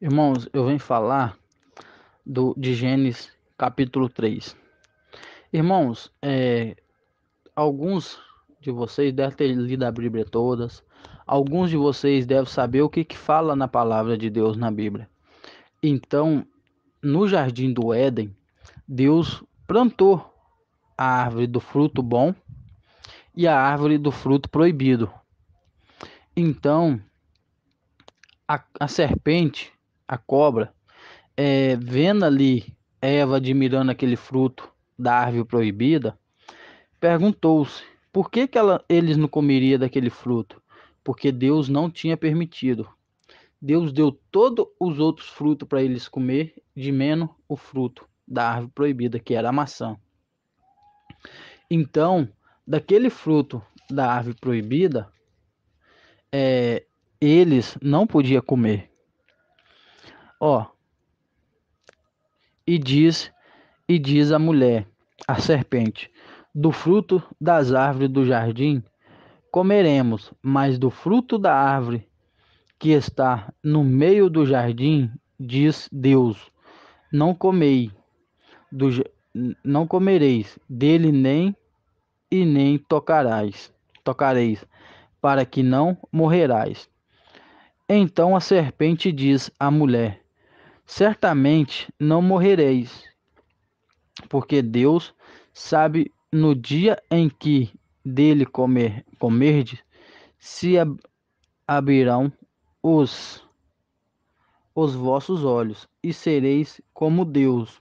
Irmãos, eu venho falar do, de Gênesis capítulo 3. Irmãos, é, alguns de vocês devem ter lido a Bíblia todas. Alguns de vocês devem saber o que, que fala na palavra de Deus na Bíblia. Então, no jardim do Éden, Deus plantou a árvore do fruto bom e a árvore do fruto proibido. Então, a, a serpente a cobra, é, vendo ali Eva admirando aquele fruto da árvore proibida, perguntou-se por que, que ela, eles não comeriam daquele fruto? Porque Deus não tinha permitido. Deus deu todos os outros frutos para eles comer, de menos o fruto da árvore proibida, que era a maçã. Então, daquele fruto da árvore proibida, é, eles não podiam comer. Ó. E diz, e diz a mulher, a serpente: Do fruto das árvores do jardim comeremos, mas do fruto da árvore que está no meio do jardim, diz Deus: Não comei do, não comereis dele nem e nem tocarás, tocareis, para que não morrerais. Então a serpente diz à mulher: certamente não morrereis, porque Deus sabe no dia em que dele comer, comerdes, se ab abrirão os os vossos olhos e sereis como Deus,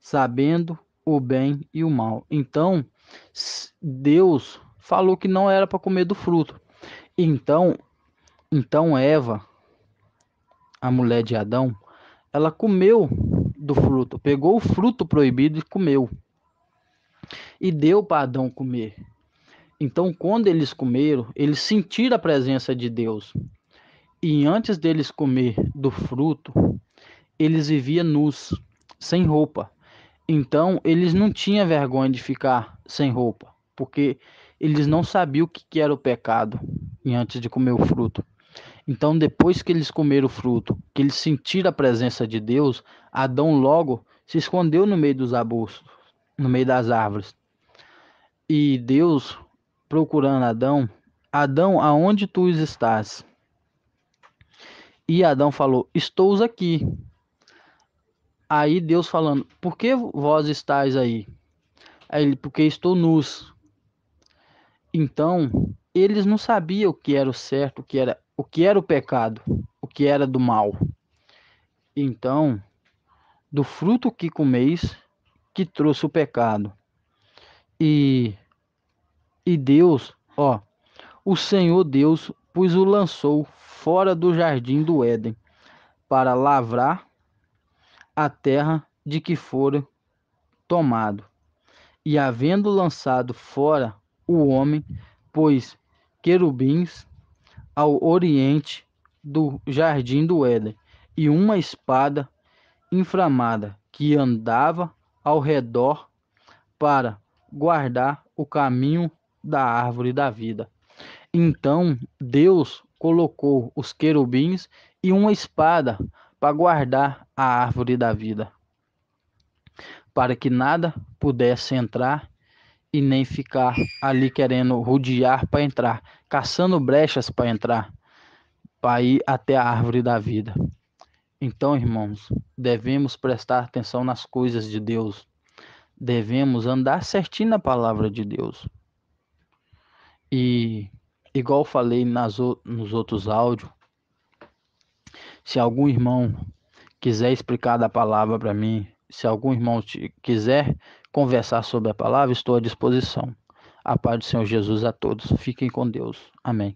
sabendo o bem e o mal. Então, Deus falou que não era para comer do fruto. Então, então Eva, a mulher de Adão, ela comeu do fruto, pegou o fruto proibido e comeu. E deu para Adão comer. Então, quando eles comeram, eles sentiram a presença de Deus. E antes deles comer do fruto, eles viviam nus, sem roupa. Então, eles não tinham vergonha de ficar sem roupa, porque eles não sabiam o que era o pecado antes de comer o fruto. Então, depois que eles comeram o fruto, que eles sentiram a presença de Deus, Adão logo se escondeu no meio dos arbustos, no meio das árvores. E Deus procurando Adão, Adão, aonde tu estás? E Adão falou: Estou aqui. Aí Deus falando: Por que vós estáis aí? Aí ele: Porque estou nus. Então, eles não sabiam o que era o certo, o que era o que era o pecado, o que era do mal. Então, do fruto que comeis, que trouxe o pecado. E e Deus, ó, o Senhor Deus, pois o lançou fora do jardim do Éden, para lavrar a terra de que fora tomado. E havendo lançado fora o homem, pois querubins ao oriente do jardim do Éden, e uma espada inflamada que andava ao redor para guardar o caminho da árvore da vida. Então Deus colocou os querubins e uma espada para guardar a árvore da vida, para que nada pudesse entrar e nem ficar ali querendo rodear para entrar, caçando brechas para entrar, para ir até a árvore da vida. Então, irmãos, devemos prestar atenção nas coisas de Deus. Devemos andar certinho na palavra de Deus. E, igual falei nas, nos outros áudios, se algum irmão quiser explicar da palavra para mim, se algum irmão quiser conversar sobre a palavra, estou à disposição. A paz do Senhor Jesus a todos. Fiquem com Deus. Amém.